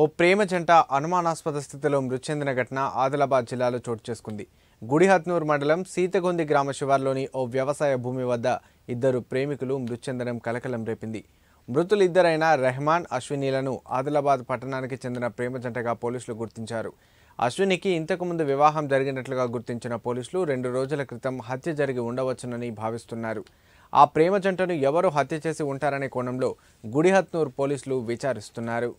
ఓ ప్రేమ జంట అనుమానాస్పద స్థితిలో మృతి చెందిన ఘటన ఆదిలాబాద్ జిల్లాలో చోటు చేసుకుంది గుడిహత్నూర్ మండలం సీతగొంది గ్రామ శివార్లోని ఓ వ్యవసాయ భూమి వద్ద ఇద్దరు ప్రేమికులు మృతి చెందడం కలకలం రేపింది మృతులు ఇద్దరైన రెహమాన్ అశ్వినీలను ఆదిలాబాద్ పట్టణానికి చెందిన ప్రేమ జంటగా పోలీసులు గుర్తించారు అశ్వినికి ఇంతకుముందు వివాహం జరిగినట్లుగా గుర్తించిన పోలీసులు రెండు రోజుల క్రితం హత్య జరిగి ఉండవచ్చునని భావిస్తున్నారు ఆ ప్రేమ జంటను ఎవరు హత్య చేసి ఉంటారనే కోణంలో గుడిహత్నూర్ పోలీసులు విచారిస్తున్నారు